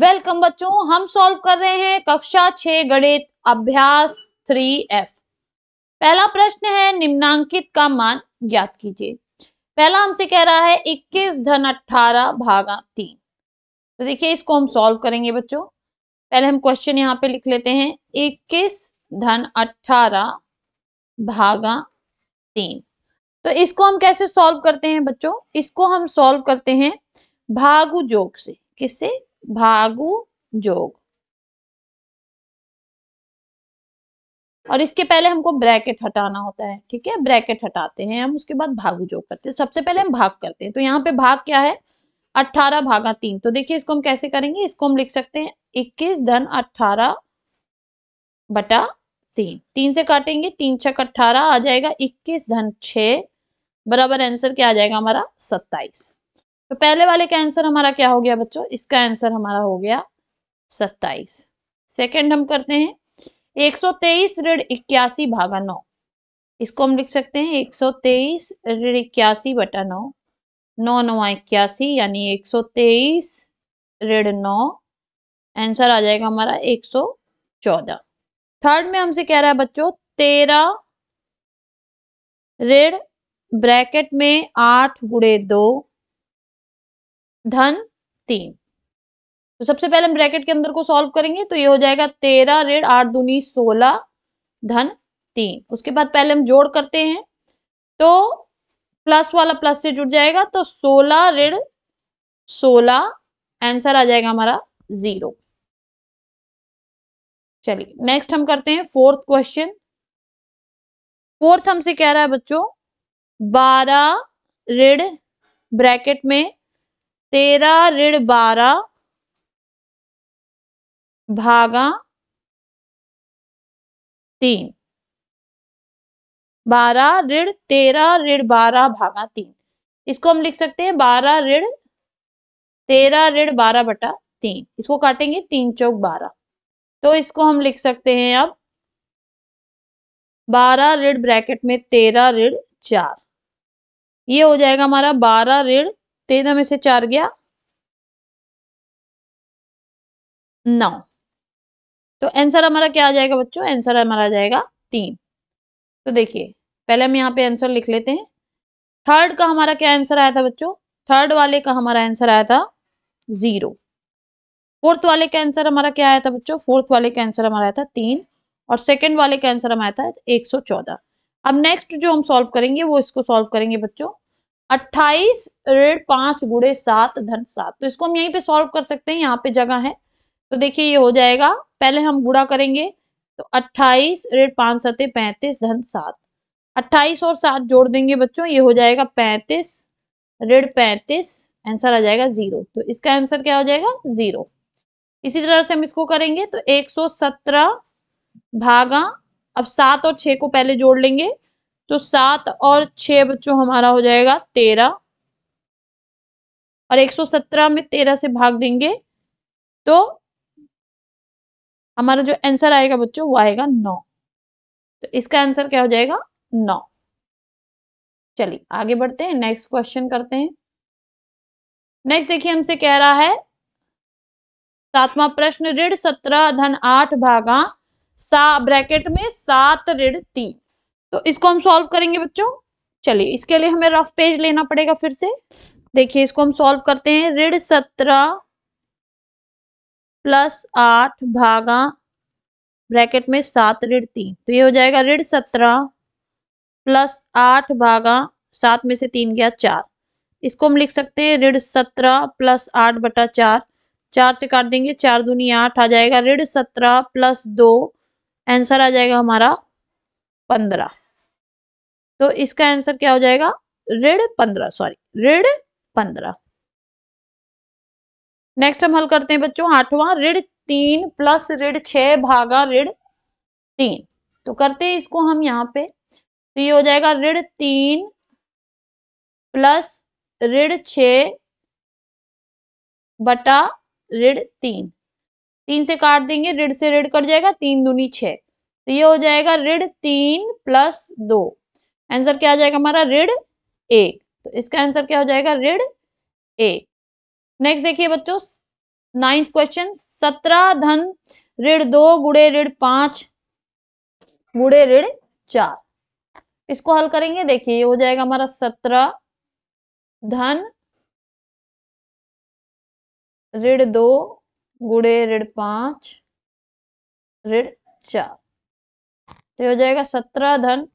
welcome बच्चों हम solve कर रहे हैं कक्षा छ गणित अभ्यास थ्री एफ पहला प्रश्न है निम्नांकित का मान ज्ञात कीजिए पहला हमसे कह रहा है इक्कीस धन अठारह भागा तीन तो देखिए इसको हम सॉल्व करेंगे बच्चों पहले हम क्वेश्चन यहाँ पे लिख लेते हैं इक्कीस धन अठारह भागा तीन तो इसको हम कैसे सॉल्व करते हैं बच्चों इसको हम सॉल्व करते हैं भागु जोग से किससे भागु जोग और इसके पहले हमको ब्रैकेट हटाना होता है ठीक है ब्रैकेट हटाते हैं हम उसके बाद भागु जोग करते हैं सबसे पहले हम भाग करते हैं तो यहाँ पे भाग क्या है अट्ठारह भागा तीन तो देखिए इसको हम कैसे करेंगे इसको हम लिख सकते हैं इक्कीस धन अट्ठारह बटा तीन तीन से काटेंगे तीन छक अट्ठारह आ जाएगा इक्कीस धन छ बराबर आंसर क्या आ जाएगा हमारा सत्ताईस तो पहले वाले का आंसर हमारा क्या हो गया बच्चों इसका आंसर हमारा हो गया सत्ताईस सेकंड हम करते हैं एक सौ तेईस ऋण इक्यासी भागा नौ इसको हम लिख सकते हैं एक सौ तेईस ऋण इक्यासी बटा नौ नौ नवा इक्यासी यानी एक सौ तेईस ऋण नौ आंसर आ जाएगा हमारा एक सौ चौदह थर्ड में हमसे कह रहा है बच्चों तेरह ऋण ब्रैकेट में आठ गुड़े दो धन तीन तो सबसे पहले हम ब्रैकेट के अंदर को सॉल्व करेंगे तो ये हो जाएगा तेरह रेड आठ दूनी सोलह धन तीन उसके बाद पहले हम जोड़ करते हैं तो प्लस वाला प्लस से जुड़ जाएगा तो सोलह रेड सोलह आंसर आ जाएगा हमारा जीरो चलिए नेक्स्ट हम करते हैं फोर्थ क्वेश्चन फोर्थ हमसे कह रहा है बच्चों बारह रेड ब्रैकेट में तेरह ऋण बारह भागा तीन बारह ऋण तेरह ऋण बारह भागा तीन इसको हम लिख सकते हैं बारह ऋण तेरह ऋण बारह बटा तीन इसको काटेंगे तीन चौक बारह तो इसको हम लिख सकते हैं अब बारह ऋण ब्रैकेट में तेरह ऋण चार ये हो जाएगा हमारा बारह ऋण तेरह में से चार गया नौ तो आंसर हमारा क्या आ जाएगा बच्चों आंसर हमारा आ जाएगा तीन तो देखिए पहले हम यहाँ पे आंसर लिख लेते हैं थर्ड का हमारा क्या आंसर आया था बच्चों थर्ड वाले का हमारा आंसर आया था जीरो फोर्थ वाले का आंसर हमारा क्या आया था बच्चों फोर्थ वाले का आंसर हमारा आया था तीन और सेकंड वाले का आंसर हमारा था एक सौ चौदह अब नेक्स्ट जो हम सॉल्व करेंगे वो इसको सॉल्व करेंगे बच्चों अट्ठाईस ऋण पांच गुड़े सात धन सात तो इसको हम यहीं पे सॉल्व कर सकते हैं यहाँ पे जगह है तो देखिए ये हो जाएगा पहले हम गुड़ा करेंगे तो अट्ठाईस ऋण पांच सते पैंतीस धन सात अट्ठाईस और सात जोड़ देंगे बच्चों ये हो जाएगा पैंतीस ऋण पैंतीस आंसर आ जाएगा जीरो तो इसका आंसर क्या हो जाएगा जीरो इसी तरह से हम इसको करेंगे तो एक सौ सत्रह भागा अब सात और छ को पहले जोड़ लेंगे तो सात और छह बच्चों हमारा हो जाएगा तेरह और 117 में 13 से भाग देंगे तो हमारा जो आंसर आएगा बच्चों वो आएगा नौ तो इसका आंसर क्या हो जाएगा नौ चलिए आगे बढ़ते हैं नेक्स्ट क्वेश्चन करते हैं नेक्स्ट देखिए हमसे कह रहा है सातवां प्रश्न ऋण सत्रह धन आठ भागा सा ब्रैकेट में सात ऋण तीन तो इसको हम सॉल्व करेंगे बच्चों चलिए इसके लिए हमें रफ पेज लेना पड़ेगा फिर से देखिए इसको हम सॉल्व करते हैं ऋण सत्रह प्लस आठ भागा ब्रैकेट में सात ऋण तीन तो ये हो जाएगा ऋण सत्रह प्लस आठ भागा सात में से तीन गया चार इसको हम लिख सकते हैं ऋण सत्रह प्लस आठ बटा चार चार से काट देंगे चार दूनी आठ आ जाएगा ऋण सत्रह प्लस दो आंसर आ जाएगा हमारा पंद्रह तो इसका आंसर क्या हो जाएगा रेड पंद्रह सॉरी रेड पंद्रह नेक्स्ट हम हल करते हैं बच्चों आठवां ऋण तीन प्लस ऋण छह भागा ऋण तीन तो करते हैं इसको हम यहाँ पे तो ये हो जाएगा ऋण तीन प्लस ऋण छ बटा ऋण तीन तीन से काट देंगे ऋण से ऋण कट जाएगा तीन दूनी छ तो ये हो जाएगा ऋण तीन प्लस दो आंसर क्या आ जाएगा हमारा ऋण एक तो इसका आंसर क्या हो जाएगा ऋण एक नेक्स्ट देखिए बच्चों नाइन्थ क्वेश्चन सत्रह धन ऋण दो गुड़े ऋण पांच गुड़े ऋण चार इसको हल करेंगे देखिए ये हो जाएगा हमारा सत्रह धन ऋण दो गुड़े ऋण पांच ऋण चार तो हो जाएगा सत्रह धन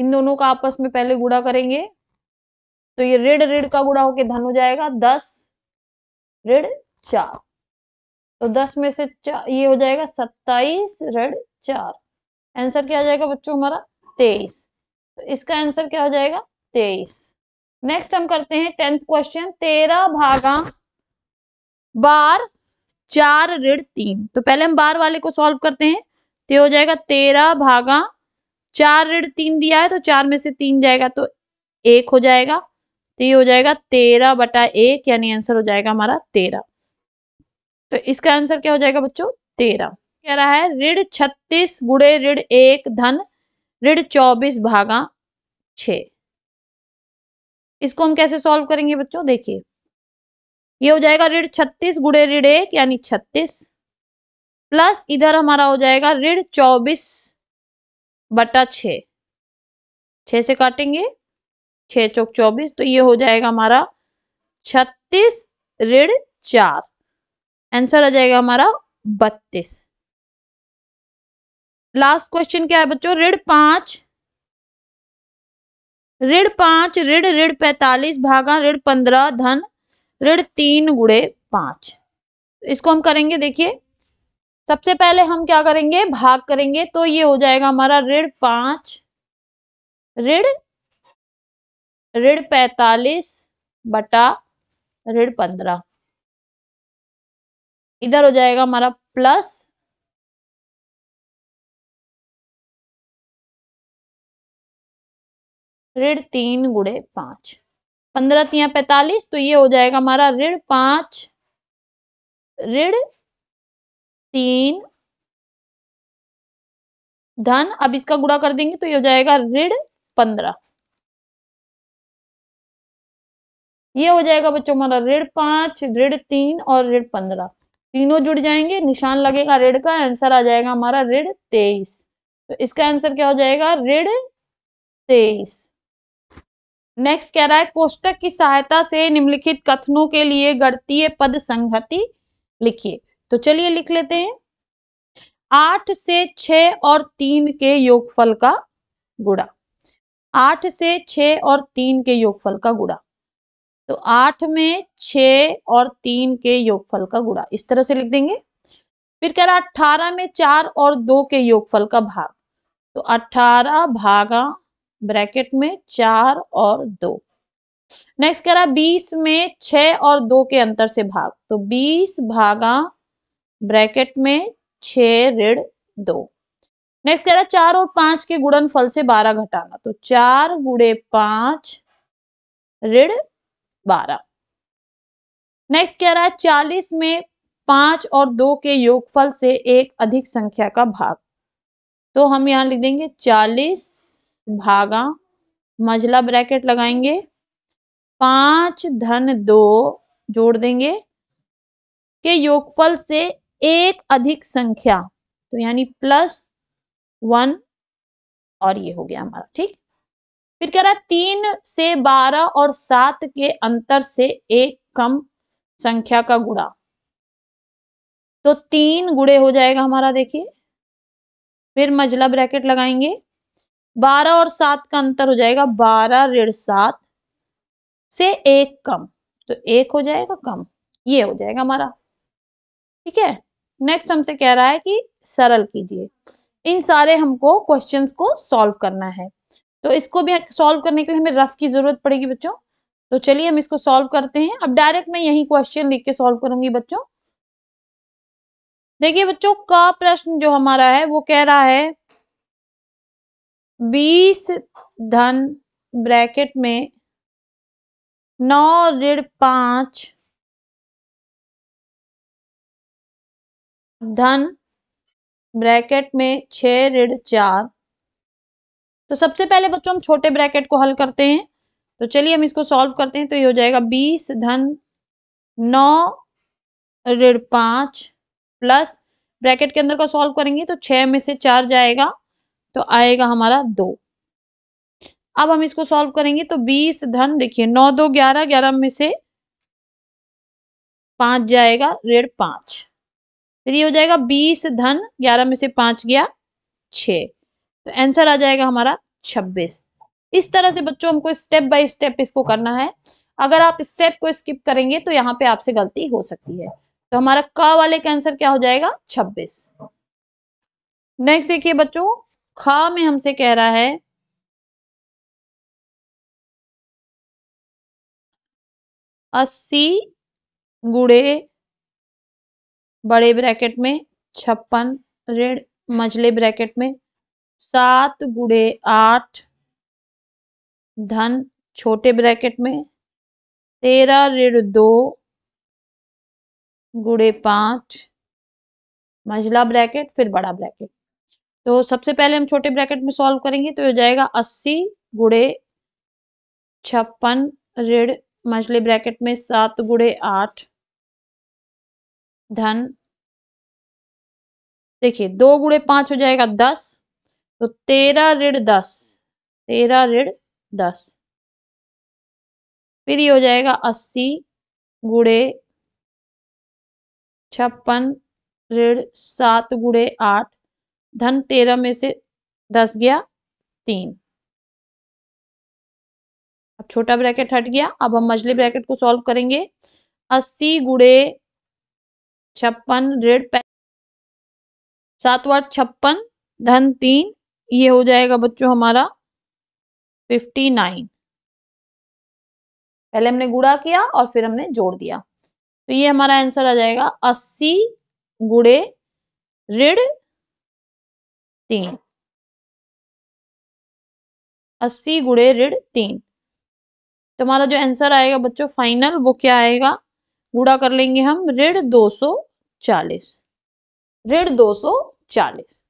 इन दोनों का आपस में पहले गुड़ा करेंगे तो ये ऋण ऋण का गुड़ा होके धन हो जाएगा दस ऋण चार तो दस में से ये हो जाएगा सत्ताईस ऋण चार आंसर क्या आ जाएगा बच्चों हमारा तेईस तो इसका आंसर क्या हो जाएगा तेईस नेक्स्ट हम करते हैं टेंथ क्वेश्चन तेरह भागा बार चार ऋण तीन तो पहले हम बार वाले को सॉल्व करते हैं तो हो जाएगा तेरह भागा चार ऋण तीन दिया है तो चार में से तीन जाएगा तो एक हो जाएगा तो ये हो जाएगा तेरह बटा एक यानी आंसर हो जाएगा हमारा तेरह तो इसका आंसर क्या हो जाएगा बच्चों तेरह कह रहा है ऋण छत्तीस गुड़े ऋण एक धन ऋण चौबीस भागा छ इसको हम कैसे सॉल्व करेंगे बच्चों देखिए ये हो जाएगा ऋण छत्तीस गुड़े ऋण एक यानी छत्तीस प्लस इधर हमारा हो जाएगा ऋण चौबीस बटा छ छ से काटेंगे छ चौक चौबीस तो ये हो जाएगा हमारा छत्तीस ऋण चार आंसर आ जाएगा हमारा बत्तीस लास्ट क्वेश्चन क्या है बच्चों ऋण पांच ऋण पांच ऋण ऋण पैतालीस भागा ऋण पंद्रह धन ऋण तीन गुड़े पांच इसको हम करेंगे देखिए सबसे पहले हम क्या करेंगे भाग करेंगे तो ये हो जाएगा हमारा ऋण पांच ऋण ऋण पैतालीस बटा ऋण पंद्रह इधर हो जाएगा हमारा प्लस ऋण तीन गुड़े पांच पंद्रह तीन पैतालीस तो ये हो जाएगा हमारा ऋण पांच ऋण तीन धन अब इसका गुड़ा कर देंगे तो ये हो जाएगा ऋण पंद्रह ये हो जाएगा बच्चों हमारा ऋण पांच ऋण तीन और ऋण पंद्रह तीनों जुड़ जाएंगे निशान लगेगा ऋण का आंसर आ जाएगा हमारा ऋण तेईस तो इसका आंसर क्या हो जाएगा ऋण तेईस नेक्स्ट कह रहा है कोष्टक की सहायता से निम्नलिखित कथनों के लिए गणतीय पद संहति लिखिए तो चलिए लिख लेते हैं आठ से छ और तीन के योगफल का गुड़ा आठ से छ और तीन के योगफल का गुड़ा तो आठ में छ और तीन के योगफल का गुड़ा इस तरह से लिख देंगे फिर कह रहा अठारह में चार और दो के योगफल का भाग तो अठारह भागा ब्रैकेट में चार और दो नेक्स्ट कह रहा बीस में छ और दो के अंतर से भाग तो बीस भागा ब्रैकेट में छ ऋण दो नेक्स्ट कह रहा है चार और पांच के गुड़न फल से बारह घटाना तो चार गुड़े पांच ऋण बारह नेक्स्ट कह रहा है चालीस में पांच और दो के योगफल से एक अधिक संख्या का भाग तो हम यहां लिख देंगे चालीस भागा मझला ब्रैकेट लगाएंगे पांच धन दो जोड़ देंगे के योगफल से एक अधिक संख्या तो यानी प्लस वन और ये हो गया हमारा ठीक फिर कह रहा तीन से बारह और सात के अंतर से एक कम संख्या का गुड़ा तो तीन गुड़े हो जाएगा हमारा देखिए फिर मजला ब्रैकेट लगाएंगे बारह और सात का अंतर हो जाएगा बारह ऋण सात से एक कम तो एक हो जाएगा कम ये हो जाएगा हमारा ठीक है नेक्स्ट हमसे कह रहा है कि सरल कीजिए इन सारे हमको क्वेश्चन को सॉल्व करना है तो इसको भी सॉल्व करने के लिए हमें रफ की जरूरत पड़ेगी बच्चों तो चलिए हम इसको सॉल्व करते हैं अब डायरेक्ट मैं यही क्वेश्चन लिख के सॉल्व करूंगी बच्चों देखिए बच्चों का प्रश्न जो हमारा है वो कह रहा है बीस धन ब्रैकेट में नौ ऋण पांच धन ब्रैकेट में छ ऋण चार तो सबसे पहले बच्चों हम छोटे ब्रैकेट को हल करते हैं तो चलिए हम इसको सॉल्व करते हैं तो ये हो जाएगा बीस धन नौ ऋण पांच प्लस ब्रैकेट के अंदर का सॉल्व करेंगे तो छह में से चार जाएगा तो आएगा हमारा दो अब हम इसको सॉल्व करेंगे तो बीस धन देखिए नौ दो ग्यारह ग्यारह में से पांच जाएगा ऋण पांच फिर ये हो जाएगा बीस धन ग्यारह में से पांच गया छ तो आंसर आ जाएगा हमारा छब्बीस इस तरह से बच्चों हमको स्टेप बाय स्टेप इसको करना है अगर आप स्टेप को स्किप करेंगे तो यहाँ पे आपसे गलती हो सकती है तो हमारा क वाले का आंसर क्या हो जाएगा छब्बीस नेक्स्ट देखिए बच्चों खा में हमसे कह रहा है अस्सी गुड़े बड़े ब्रैकेट में छप्पन ऋण मझले ब्रैकेट में सात गुड़े आठ धन छोटे ब्रैकेट में तेरह ऋण दो गुड़े पांच मझला ब्रैकेट फिर बड़ा ब्रैकेट तो सबसे पहले हम छोटे ब्रैकेट में सॉल्व करेंगे तो हो जाएगा अस्सी गुड़े छप्पन ऋण मझले ब्रैकेट में सात गुड़े आठ धन देखिए दो गुड़े पांच हो जाएगा दस तो तेरह ऋण दस तेरह ऋण दस फिर हो जाएगा अस्सी गुड़े छप्पन ऋण सात गुड़े आठ धन तेरह में से दस गया तीन अब छोटा ब्रैकेट हट गया अब हम मजले ब्रैकेट को सॉल्व करेंगे अस्सी गुड़े छप्पन रेड सात वाट छप्पन धन तीन ये हो जाएगा बच्चों हमारा फिफ्टी नाइन पहले हमने गुड़ा किया और फिर हमने जोड़ दिया तो ये हमारा आंसर आ जाएगा अस्सी गुड़े ऋण तीन अस्सी गुड़े ऋण तीन तो हमारा जो आंसर आएगा बच्चों फाइनल वो क्या आएगा गुड़ा कर लेंगे हम ऋण दो सौ चालीस ऋण दो सौ चालीस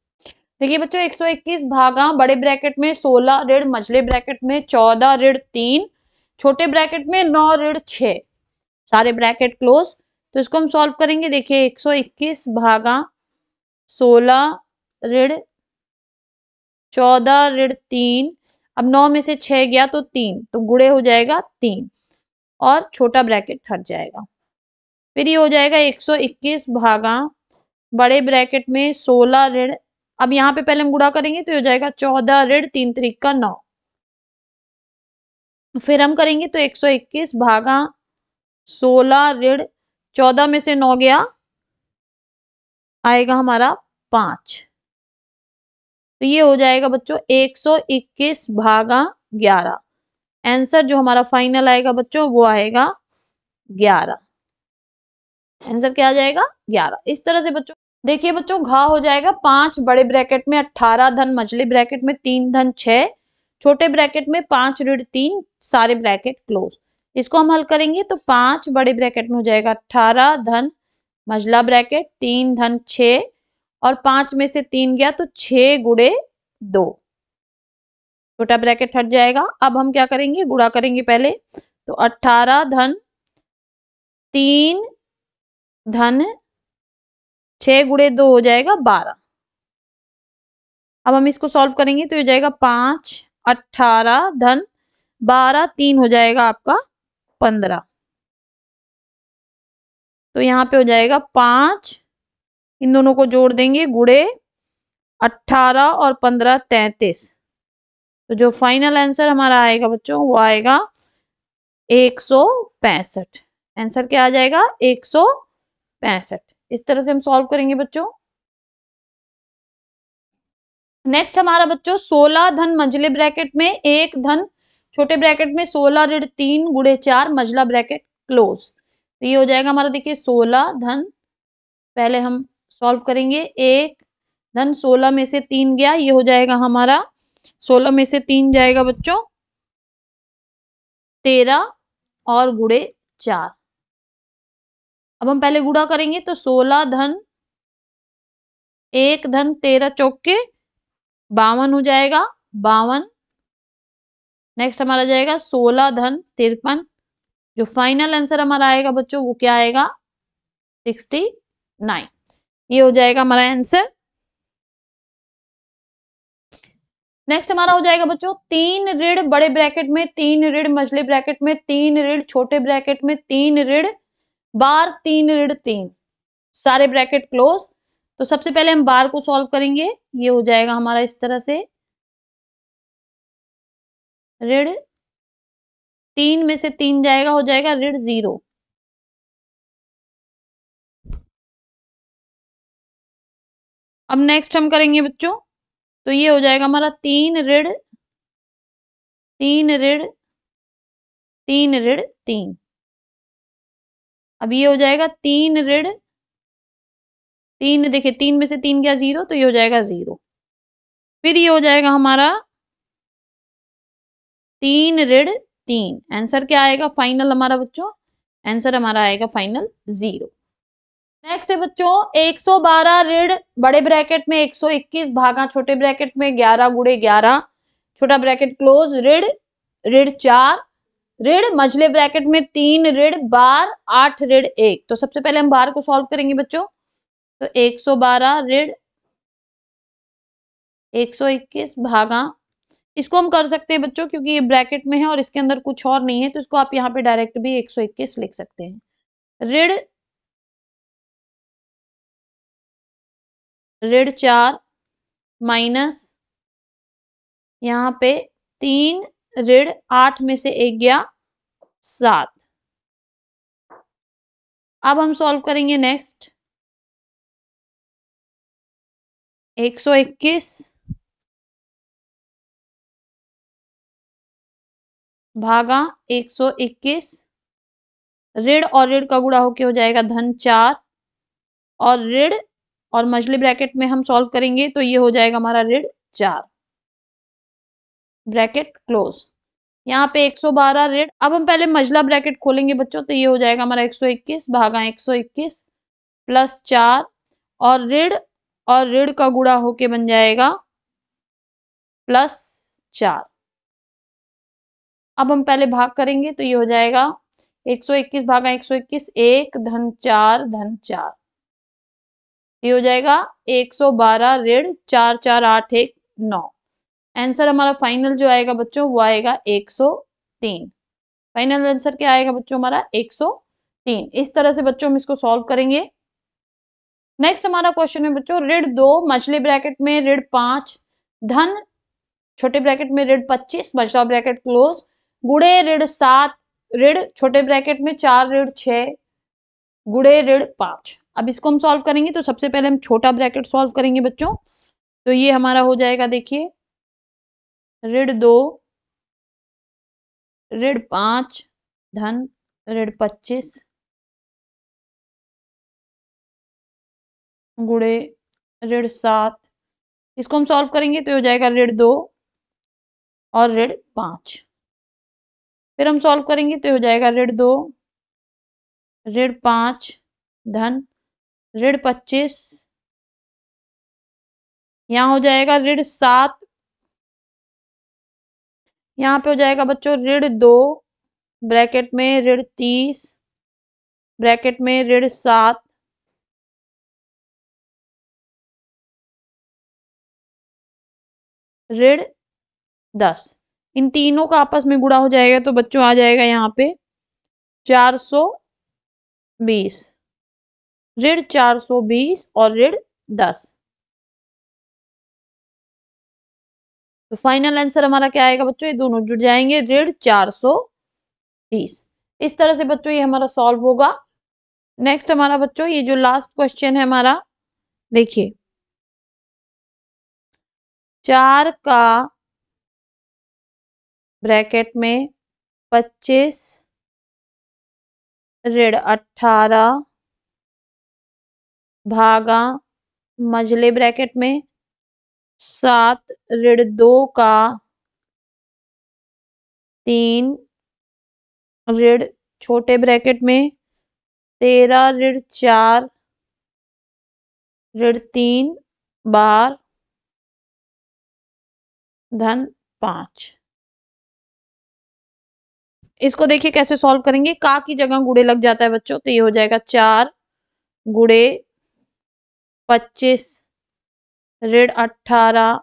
देखिए बच्चों 121 भागा बड़े ब्रैकेट में 16 ऋण मझले ब्रैकेट में 14 ऋण तीन छोटे ब्रैकेट में 9 ऋण छ सारे ब्रैकेट क्लोज तो इसको हम सॉल्व करेंगे देखिए 121 भागा 16 ऋण 14 ऋण तीन अब 9 में से 6 गया तो 3 तो गुड़े हो जाएगा 3 और छोटा ब्रैकेट हट जाएगा फिर ये हो जाएगा एक सौ इक्कीस भागा बड़े ब्रैकेट में सोलह ऋण अब यहाँ पे पहले हम गुड़ा करेंगे तो ये हो जाएगा चौदह ऋण तीन तरीक का नौ फिर हम करेंगे तो एक सौ इक्कीस भागा सोलह ऋण चौदह में से नौ गया आएगा हमारा पांच तो ये हो जाएगा बच्चों 121 भागा 11 आंसर जो हमारा फाइनल आएगा बच्चों वो आएगा 11 आंसर क्या आ जाएगा ग्यारह इस तरह से बच्चों देखिए बच्चों घा हो जाएगा पांच बड़े ब्रैकेट में अठारह धन मछली ब्रैकेट में तीन धन छह छोटे ब्रैकेट में पांच ऋण तीन सारे ब्रैकेट क्लोज इसको हम हल करेंगे तो पांच बड़े ब्रैकेट में हो जाएगा अठारह धन मझला ब्रैकेट तीन धन छ और पांच में से तीन गया तो छ गुड़े दो छोटा ब्रैकेट हट जाएगा अब हम क्या करेंगे गुड़ा करेंगे पहले तो अट्ठारह धन तीन धन छह गुड़े दो हो जाएगा बारह अब हम इसको सॉल्व करेंगे तो हो जाएगा पांच अट्ठारह धन बारह तीन हो जाएगा आपका पंद्रह तो यहाँ पे हो जाएगा पांच इन दोनों को जोड़ देंगे गुड़े अट्ठारह और पंद्रह तैतीस तो जो फाइनल आंसर हमारा आएगा बच्चों वो आएगा एक सौ पैंसठ आंसर क्या आ जाएगा एक सौ पैंसठ इस तरह से हम सॉल्व करेंगे बच्चों नेक्स्ट हमारा बच्चों सोलह धन मंजले ब्रैकेट में एक धन छोटे ब्रैकेट में सोलह ऋण तीन गुड़े चार मजला ब्रैकेट क्लोज तो ये हो जाएगा हमारा देखिए सोलह धन पहले हम सॉल्व करेंगे एक धन सोलह में से तीन गया ये हो जाएगा हमारा सोलह में से तीन जाएगा बच्चों तेरह और गुड़े चार अब हम पहले गुड़ा करेंगे तो सोलह धन एक धन तेरह चौके बावन हो जाएगा बावन नेक्स्ट हमारा जाएगा सोलह धन तिरपन जो फाइनल आंसर हमारा आएगा बच्चों वो क्या आएगा सिक्सटी नाइन ये हो जाएगा हमारा आंसर नेक्स्ट हमारा हो जाएगा बच्चों तीन ऋण बड़े ब्रैकेट में तीन ऋण मझले ब्रैकेट में तीन ऋण छोटे ब्रैकेट में तीन ऋण बार तीन ऋण तीन सारे ब्रैकेट क्लोज तो सबसे पहले हम बार को सॉल्व करेंगे ये हो जाएगा हमारा इस तरह से ऋण तीन में से तीन जाएगा हो जाएगा ऋण जीरो अब नेक्स्ट हम करेंगे बच्चों तो ये हो जाएगा हमारा तीन ऋण तीन ऋण तीन ऋण तीन अब ये हो जाएगा तीन ऋण तीन देखिए तीन में से तीन गया जीरो तो ये हो जाएगा जीरो फिर ये हो जाएगा हमारा तीन ऋण तीन आंसर क्या आएगा फाइनल हमारा बच्चों आंसर हमारा आएगा फाइनल जीरो नेक्स्ट है बच्चों 112 ऋण बड़े ब्रैकेट में 121 भागा छोटे ब्रैकेट में 11 गुड़े ग्यारह छोटा ब्रैकेट क्लोज ऋण ऋण चार ऋण मझले ब्रैकेट में तीन ऋण बार आठ ऋण एक तो सबसे पहले हम बार को सॉल्व करेंगे बच्चों तो एक सौ बारह ऋण एक सौ इक्कीस भागा इसको हम कर सकते हैं बच्चों क्योंकि ये ब्रैकेट में है और इसके अंदर कुछ और नहीं है तो इसको आप यहाँ पे डायरेक्ट भी एक सौ इक्कीस लिख सकते हैं ऋण ऋण चार माइनस यहाँ पे तीन ऋण आठ में से एक गया सात अब हम सॉल्व करेंगे नेक्स्ट 121 भागा 121 ऋण और ऋण का गुड़ा होके हो जाएगा धन चार और ऋण और मछली ब्रैकेट में हम सॉल्व करेंगे तो ये हो जाएगा हमारा ऋण चार ब्रैकेट क्लोज यहाँ पे 112 रेड अब हम पहले मजला ब्रैकेट खोलेंगे बच्चों तो ये हो जाएगा हमारा 121 भागा 121 प्लस चार और रेड और रेड का गुड़ा होके बन जाएगा प्लस चार अब हम पहले भाग करेंगे तो ये हो जाएगा 121 भागा 121 एक धन चार धन चार ये हो जाएगा 112 ऋण चार चार आठ एक नौ आंसर हमारा फाइनल जो आएगा बच्चों वो आएगा 103 फाइनल आंसर क्या आएगा बच्चों हमारा 103 इस तरह से बच्चों हम इसको सॉल्व करेंगे नेक्स्ट हमारा क्वेश्चन है बच्चों ऋण दो मछली ब्रैकेट में ऋण पांच धन छोटे ब्रैकेट में ऋण पच्चीस मछला ब्रैकेट क्लोज गुड़े ऋण सात ऋण छोटे ब्रैकेट में चार ऋण छ गुड़े ऋण पांच अब इसको हम सॉल्व करेंगे तो सबसे पहले हम छोटा ब्रैकेट सॉल्व करेंगे बच्चों तो ये हमारा हो जाएगा देखिए ऋण दो ऋण पांच धन ऋण पच्चीस गुड़े ऋण सात इसको हम सॉल्व करेंगे तो हो जाएगा ऋण दो और ऋण पांच फिर हम सॉल्व करेंगे तो हो जाएगा ऋण दो ऋण पांच धन ऋण पच्चीस यहाँ हो जाएगा ऋण सात यहाँ पे हो जाएगा बच्चों ऋण दो ब्रैकेट में ऋण तीस ब्रैकेट में ऋण सात ऋण दस इन तीनों का आपस में गुड़ा हो जाएगा तो बच्चों आ जाएगा यहाँ पे चार सौ बीस ऋण चार सौ बीस और ऋण दस तो फाइनल आंसर हमारा क्या आएगा बच्चों ये दोनों जुड़ जाएंगे डेढ़ चार सौ तीस इस तरह से बच्चों ये हमारा सॉल्व होगा नेक्स्ट हमारा बच्चों ये जो लास्ट क्वेश्चन है हमारा देखिए चार का ब्रैकेट में पच्चीस ऋण अठारह भागा मझले ब्रैकेट में सात ऋण दो का तीन ऋण छोटे ब्रैकेट में तेरह ऋण चार ऋण तीन बार धन पांच इसको देखिए कैसे सॉल्व करेंगे का की जगह गुड़े लग जाता है बच्चों तो ये हो जाएगा चार गुड़े पच्चीस ऋण अठारह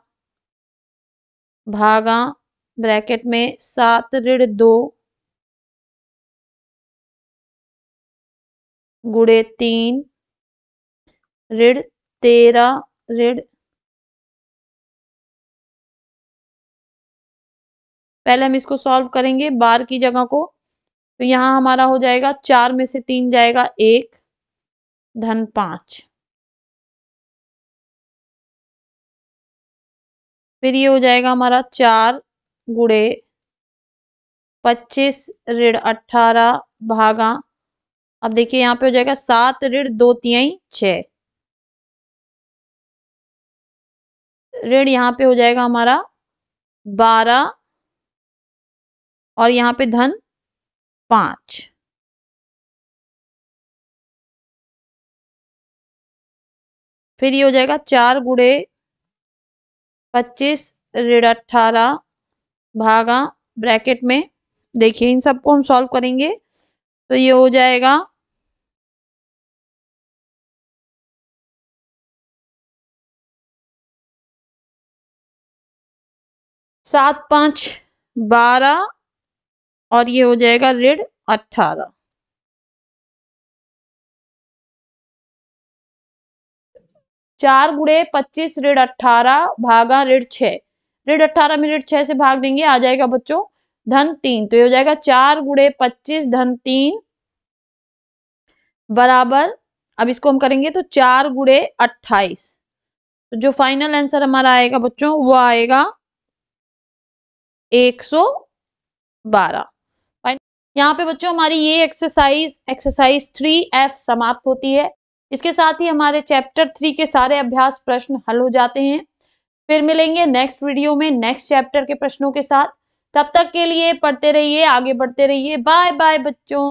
भागा ब्रैकेट में सात ऋण दो गुड़े तीन ऋण तेरह ऋण पहले हम इसको सॉल्व करेंगे बार की जगह को तो यहां हमारा हो जाएगा चार में से तीन जाएगा एक धन पांच फिर ये हो जाएगा हमारा चार गुड़े पच्चीस ऋण अट्ठारह भागा अब देखिए यहाँ पे हो जाएगा सात ऋण दो तिहाई छ ऋण यहाँ पे हो जाएगा हमारा बारह और यहाँ पे धन पांच फिर ये हो जाएगा चार गुड़े पच्चीस ऋण अट्ठारह भागा ब्रैकेट में देखिए इन सबको हम सॉल्व करेंगे तो ये हो जाएगा सात पाँच बारह और ये हो जाएगा ऋण अट्ठारह चार गुड़े पच्चीस ऋण अट्ठारह भागा ऋण छह ऋण अठारह में ऋण छह से भाग देंगे आ जाएगा बच्चों धन तीन तो ये हो जाएगा चार गुड़े पच्चीस धन तीन बराबर अब इसको हम करेंगे तो चार गुड़े अट्ठाईस तो जो फाइनल आंसर हमारा आएगा बच्चों वो आएगा एक सौ बारह यहाँ पे बच्चों हमारी ये एक्सरसाइज एक्सरसाइज थ्री एफ समाप्त होती है इसके साथ ही हमारे चैप्टर थ्री के सारे अभ्यास प्रश्न हल हो जाते हैं फिर मिलेंगे नेक्स्ट वीडियो में नेक्स्ट चैप्टर के प्रश्नों के साथ तब तक के लिए पढ़ते रहिए आगे बढ़ते रहिए बाय बाय बच्चों